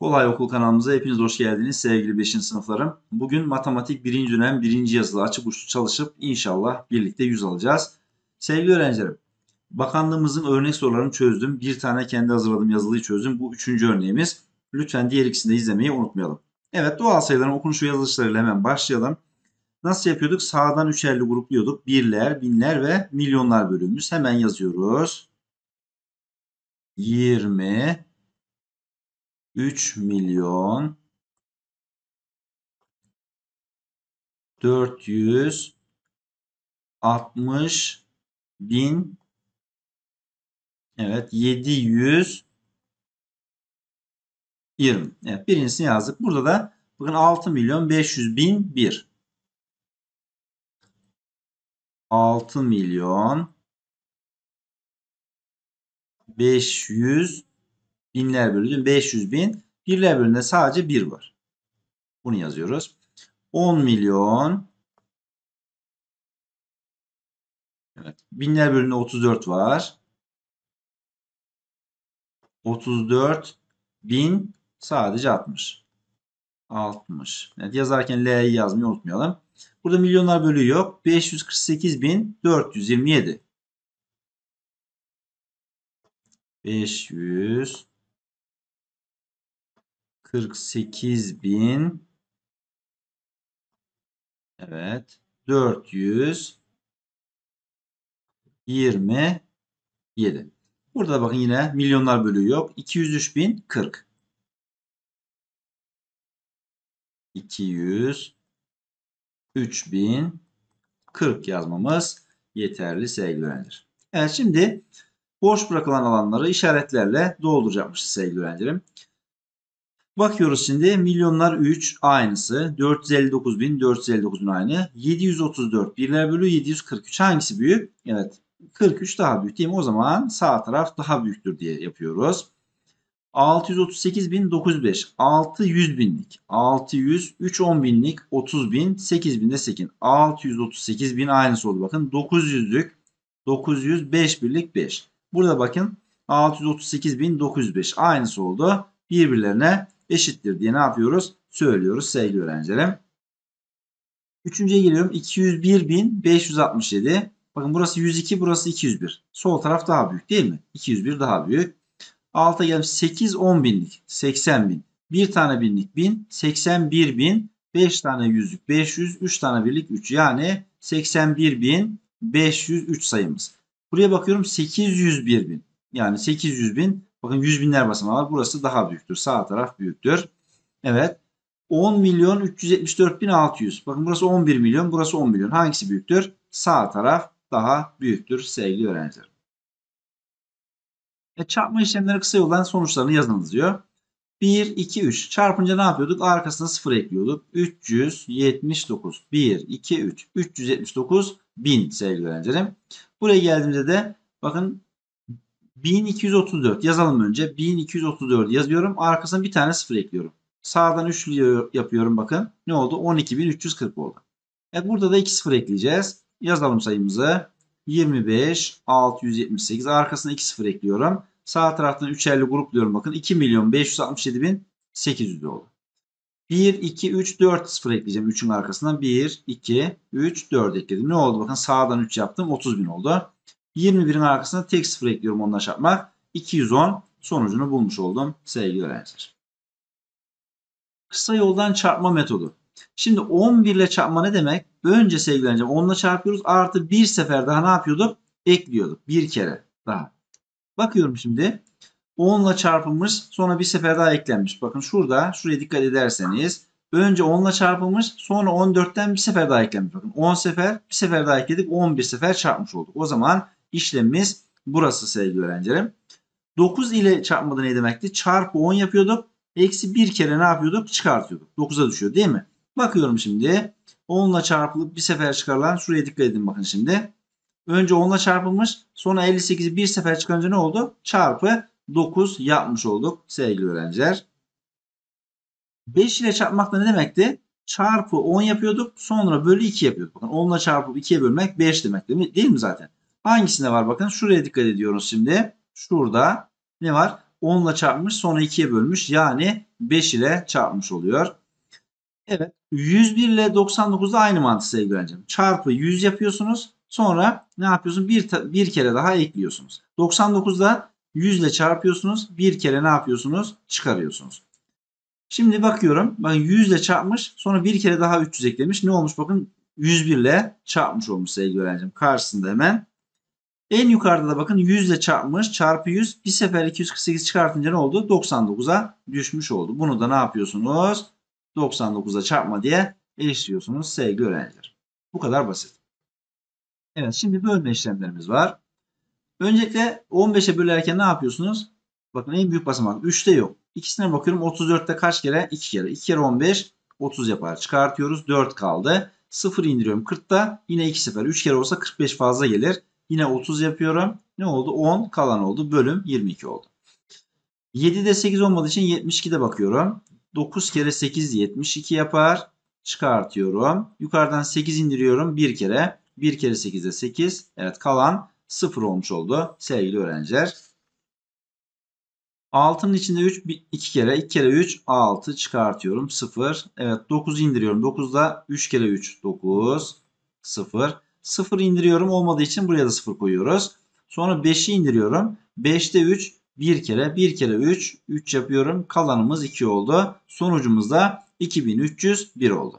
Kolay Okul kanalımıza hepiniz hoş geldiniz sevgili 5. sınıflarım. Bugün matematik 1. dönem 1. yazılı açık uçlu çalışıp inşallah birlikte 100 alacağız. Sevgili öğrencilerim, bakanlığımızın örnek sorularını çözdüm. Bir tane kendi hazırladığım yazılıyı çözdüm. Bu üçüncü örneğimiz. Lütfen diğer ikisini de izlemeyi unutmayalım. Evet doğal sayıların okunuş ve yazılışlarıyla hemen başlayalım. Nasıl yapıyorduk? Sağdan üçerli grupluyorduk. Birler, binler ve milyonlar bölümümüz. Hemen yazıyoruz yirmi üç milyon 460 bin evet yedi yüz Evet birincisini yazdık. Burada da bakın altı milyon 500 bin bir. altı milyon 500 binler bölü 500 bin. Birler bölümünde sadece 1 var. Bunu yazıyoruz. 10 milyon Evet. Binler bölümünde 34 var. 34 bin sadece 60. 60. Evet, yazarken L'yi yazmayı unutmayalım. Burada milyonlar bölü yok. 548.427. 500 48 bin evet 400 27 burada bakın yine milyonlar bölüğü yok 203 bin 40 200 3040 yazmamız yeterli sevgili öğrenciler. Evet şimdi boş bırakılan alanları işaretlerle dolduracakmışız sevgili öğrencilerim. Bakıyoruz şimdi milyonlar 3 aynısı. 459.000 bin 459 aynı. 734 birler bölü 743 hangisi büyük? Evet 43 daha büyük değil mi? O zaman sağ taraf daha büyüktür diye yapıyoruz. 638 bin 905 600 binlik 600 3 10 binlik 30 bin 8 binde 8 638 bin aynısı oldu bakın 900'lük 905 birlik 5 Burada bakın 638.905 aynısı oldu. Birbirlerine eşittir diye ne yapıyoruz? Söylüyoruz sevgili öğrencilerim. Üçüncüye geliyorum. 201.567. Bakın burası 102, burası 201. Sol taraf daha büyük değil mi? 201 daha büyük. Alta gelmiş 8 10 binlik 80 bin. 1 tane binlik 1000 81 bin. 5 tane yüzlük 500. 3 tane birlik 3. Yani 81 bin 503 sayımız. Buraya bakıyorum 801 bin. Yani 800 bin. Bakın 100 binler basamağı var. Burası daha büyüktür. Sağ taraf büyüktür. Evet. 10 milyon 374 bin 600. Bakın burası 11 milyon. Burası 10 milyon. Hangisi büyüktür? Sağ taraf daha büyüktür sevgili öğrenciler. E, çarpma işlemleri kısa yoldan sonuçlarını yazınız diyor. 1, 2, 3. Çarpınca ne yapıyorduk? Arkasına 0 ekliyorduk. 379. 1, 2, 3. 379 bin sevgili öğrencilerim. Buraya geldiğimizde de bakın 1234 yazalım önce. 1234 yazıyorum. Arkasına bir tane sıfır ekliyorum. Sağdan üçlü yapıyorum bakın. Ne oldu? 12340 oldu. Evet burada da iki sıfır ekleyeceğiz. Yazalım sayımızı. 25 678 arkasına iki sıfır ekliyorum. Sağ taraftan üçerli grupluyorum bakın. 2 milyon 567 bin 800 oldu. 1, 2, 3, 4, sıfır ekleyeceğim. 3'ün arkasından 1, 2, 3, 4 ekledim. Ne oldu? Bakın sağdan 3 yaptım. 30 bin oldu. 21'in arkasına tek sıfır ekliyorum onunla çarpmak. 210 sonucunu bulmuş oldum sevgili öğrenciler. Kısa yoldan çarpma metodu. Şimdi 11 ile çarpma ne demek? Önce sevgili öğrenciler 10 ile çarpıyoruz. Artı bir sefer daha ne yapıyorduk? Ekliyorduk. Bir kere daha. Bakıyorum şimdi. 10 ile çarpılmış sonra bir sefer daha eklenmiş. Bakın şurada şuraya dikkat ederseniz önce 10 ile çarpılmış sonra 14'ten bir sefer daha eklenmiş. Bakın 10 sefer bir sefer daha ekledik 11 sefer çarpmış olduk. O zaman işlemimiz burası sevgili öğrencilerim. 9 ile çarpmada ne demekti? Çarpı 10 yapıyorduk. Eksi 1 kere ne yapıyorduk? Çıkartıyorduk. 9'a düşüyor değil mi? Bakıyorum şimdi. 10 ile çarpılıp bir sefer çıkarılan şuraya dikkat edin bakın şimdi. Önce 10 ile çarpılmış sonra 58'i bir sefer çıkarınca ne oldu? Çarpı 9 yapmış olduk sevgili öğrenciler. 5 ile çarpmak da ne demekti? Çarpı 10 yapıyorduk sonra bölü 2 yapıyorduk. Bakın 10 ile çarpıp 2'ye bölmek 5 demek değil mi, değil mi zaten? Hangisinde var bakın şuraya dikkat ediyoruz şimdi. Şurada ne var? 10 ile çarpmış sonra 2'ye bölmüş yani 5 ile çarpmış oluyor. Evet 101 ile 99 da aynı mantık sevgili öğrencim. Çarpı 100 yapıyorsunuz sonra ne yapıyorsun? Bir, bir kere daha ekliyorsunuz. 99'da 100 ile çarpıyorsunuz. Bir kere ne yapıyorsunuz? Çıkarıyorsunuz. Şimdi bakıyorum. Bakın 100 ile çarpmış. Sonra bir kere daha 300 eklemiş. Ne olmuş bakın 101 ile çarpmış olmuş sevgili öğrencim. Karşısında hemen. En yukarıda da bakın 100 ile çarpmış. Çarpı 100. Bir sefer 248 çıkartınca ne oldu? 99'a düşmüş oldu. Bunu da ne yapıyorsunuz? 99'a çarpma diye erişiyorsunuz sevgili öğrenciler. Bu kadar basit. Evet şimdi bölme işlemlerimiz var. Öncelikle 15'e bölerken ne yapıyorsunuz? Bakın en büyük basamak 3'te yok. İkisine bakıyorum 34'te kaç kere? 2 kere. 2 kere 15 30 yapar. Çıkartıyoruz 4 kaldı. 0 indiriyorum 40'ta yine 2 sefer. 3 kere olsa 45 fazla gelir. Yine 30 yapıyorum. Ne oldu? 10 kalan oldu. Bölüm 22 oldu. 7'de 8 olmadığı için 72'de bakıyorum. 9 kere 8 72 yapar. Çıkartıyorum. Yukarıdan 8 indiriyorum. 1 kere. 1 kere 8'de 8. Evet kalan 0 olmuş oldu sevgili öğrenciler. 6'nın içinde 3 2 kere 2 kere 3 6 çıkartıyorum 0. Evet 9 indiriyorum. da 3 kere 3 9 0. 0 indiriyorum olmadığı için buraya da 0 koyuyoruz. Sonra 5'i indiriyorum. 5'te 3 1 kere 1 kere 3 3 yapıyorum. Kalanımız 2 oldu. Sonucumuz da 2301 oldu.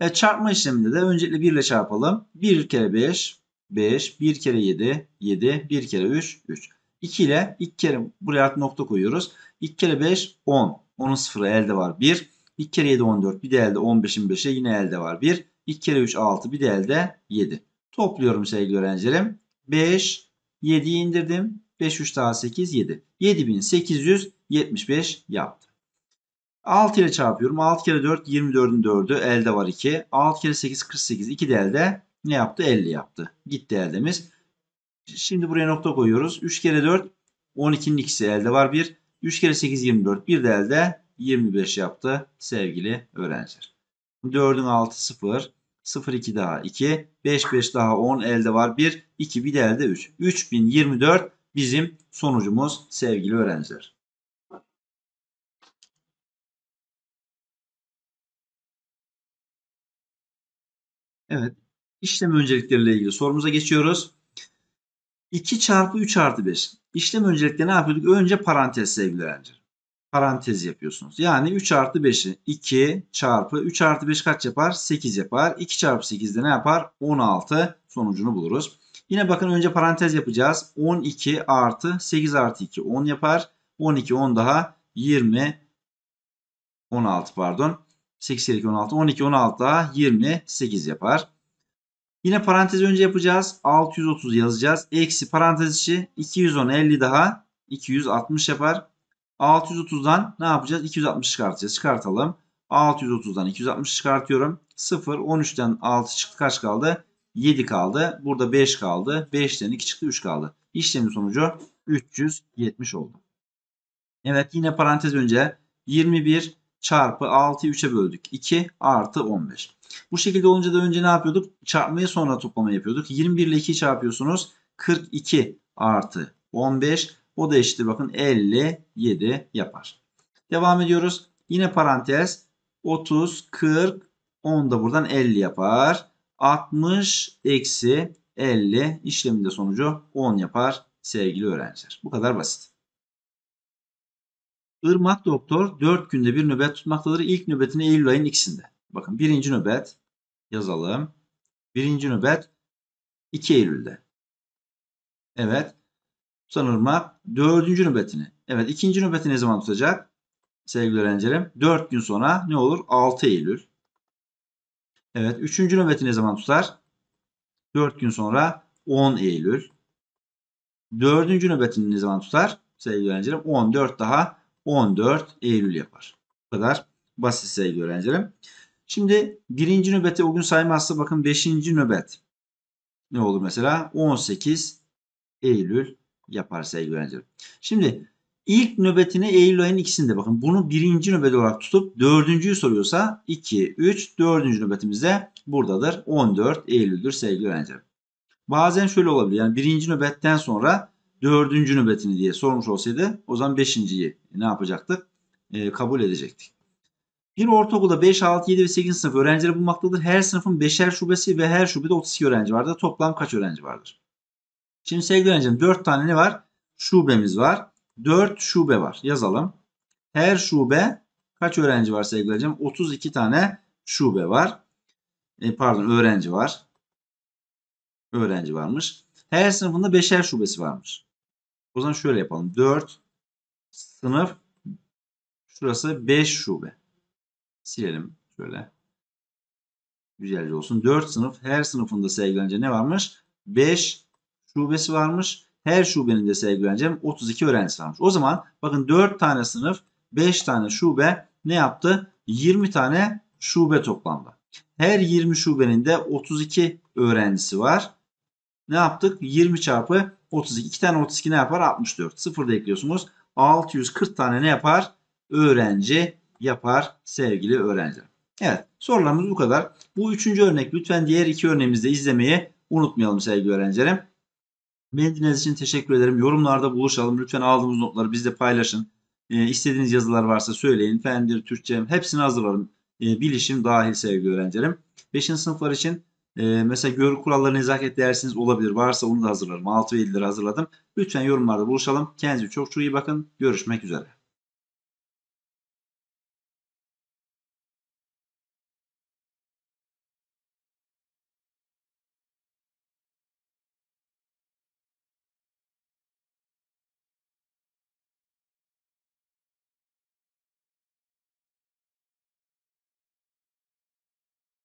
Evet, çarpma işleminde de öncelikle 1 ile çarpalım. 1 kere 5 5, 1 kere 7, 7, 1 kere 3, 3. 2 ile ilk kere buraya artı nokta koyuyoruz. 2 kere 5, 10. 10'un sıfırı elde var 1. 2 kere 7, 14. Bir de elde 15'in 5'e yine elde var 1. 2 kere 3, 6. Bir de elde 7. Topluyorum sevgili öğrencilerim. 5, 7'yi indirdim. 5, 3 daha 8, 7. 7875 yaptı. 6 ile çarpıyorum. 6 kere 4 24'ün 4'ü elde var 2. 6 kere 8 48 2 de elde ne yaptı? 50 yaptı. Gitti eldemiz. Şimdi buraya nokta koyuyoruz. 3 kere 4 12'nin ikisi elde var 1. 3 kere 8 24. Bir de elde 25 yaptı sevgili öğrenciler. 4'ün 6 0. 0 2 daha 2. 5 5 daha 10 elde var 1. 2 bir de elde 3. 3024 bizim sonucumuz sevgili öğrenciler. Evet İşlem öncelikleriyle ilgili sorumuza geçiyoruz. 2 çarpı 3 artı 5. İşlem öncelikle ne yapıyorduk? Önce parantez sevgili öğrenciler. Parantez yapıyorsunuz. Yani 3 artı 5'i 2 çarpı 3 artı 5 kaç yapar? 8 yapar. 2 çarpı 8 de ne yapar? 16 sonucunu buluruz. Yine bakın önce parantez yapacağız. 12 artı 8 artı 2 10 yapar. 12 10 daha 20 16 pardon. 8 12 16 12 16 daha 28 yapar. Yine parantez önce yapacağız. 630 yazacağız. Eksi parantez içi 210 50 daha 260 yapar. 630'dan ne yapacağız? 260 çıkartacağız. Çıkartalım. 630'dan 260 çıkartıyorum. 0 13'ten 6 çıktı. Kaç kaldı? 7 kaldı. Burada 5 kaldı. 5'ten 2 çıktı. 3 kaldı. İşlemin sonucu 370 oldu. Evet yine parantez önce 21 çarpı 6'yı 3'e böldük. 2 artı 15. Bu şekilde olunca da önce ne yapıyorduk? Çarpmaya sonra toplama yapıyorduk. 21 ile 2'yi çarpıyorsunuz. 42 artı 15. O da eşittir bakın 57 yapar. Devam ediyoruz. Yine parantez 30, 40, 10 da buradan 50 yapar. 60 eksi 50 işleminde sonucu 10 yapar sevgili öğrenciler. Bu kadar basit. Irmak doktor 4 günde bir nöbet tutmaktadır. İlk nöbetini Eylül ayının ikisinde. Bakın birinci nöbet yazalım. Birinci nöbet 2 Eylül'de. Evet. Tutan Irmak dördüncü nöbetini. Evet ikinci nöbeti ne zaman tutacak? Sevgili öğrencilerim 4 gün sonra ne olur? 6 Eylül. Evet üçüncü nöbeti ne zaman tutar? 4 gün sonra 10 Eylül. Dördüncü nöbetini ne zaman tutar? Sevgili öğrencilerim 14 daha 14 Eylül yapar. Bu kadar basit sayı öğrencilerim. Şimdi birinci nöbeti o gün saymazsa bakın beşinci nöbet ne olur mesela? 18 Eylül yapar sevgili öğrencilerim. Şimdi ilk nöbetini Eylül ayının ikisinde bakın bunu birinci nöbet olarak tutup dördüncüyü soruyorsa 2, 3, dördüncü nöbetimizde buradadır. 14 Eylül'dür sevgili öğrencilerim. Bazen şöyle olabilir yani birinci nöbetten sonra dördüncü nöbetini diye sormuş olsaydı o zaman beşinciyi ne yapacaktık? E, kabul edecektik. Bir ortaokulda 5, 6, 7 ve 8 sınıf öğrencileri bulmaktadır. Her sınıfın 5'er şubesi ve her şubede 32 öğrenci vardır. Toplam kaç öğrenci vardır? Şimdi sevgili öğrencim 4 tane ne var? Şubemiz var. 4 şube var. Yazalım. Her şube kaç öğrenci var sevgili öğrencim? 32 tane şube var. E, pardon öğrenci var. Öğrenci varmış. Her sınıfında 5'er şubesi varmış. O zaman şöyle yapalım. 4 sınıf şurası 5 şube. Silelim şöyle. Güzelce olsun. 4 sınıf her sınıfında sergilenecek ne varmış? 5 şubesi varmış. Her şubenin de sergileneceğim 32 öğrenci varmış. O zaman bakın 4 tane sınıf 5 tane şube ne yaptı? 20 tane şube toplamda. Her 20 şubenin de 32 öğrencisi var. Ne yaptık? 20 çarpı 32. 2 tane 32 ne yapar? 64. 0 da ekliyorsunuz. 640 tane ne yapar? Öğrenci yapar sevgili öğrenciler. Evet sorularımız bu kadar. Bu üçüncü örnek lütfen diğer iki örneğimizde izlemeyi unutmayalım sevgili öğrencilerim. Beğendiğiniz için teşekkür ederim. Yorumlarda buluşalım. Lütfen aldığımız notları bizle paylaşın. E, istediğiniz yazılar varsa söyleyin. Fendir, Türkçe hepsini hazırlarım. E, bilişim dahil sevgili öğrencilerim. 5. sınıflar için e, mesela görgü kurallarına nezaket dersiniz olabilir. Varsa onu da hazırlarım. 6 ve 7'leri hazırladım. Lütfen yorumlarda buluşalım. Kendinize çok çok iyi bakın. Görüşmek üzere.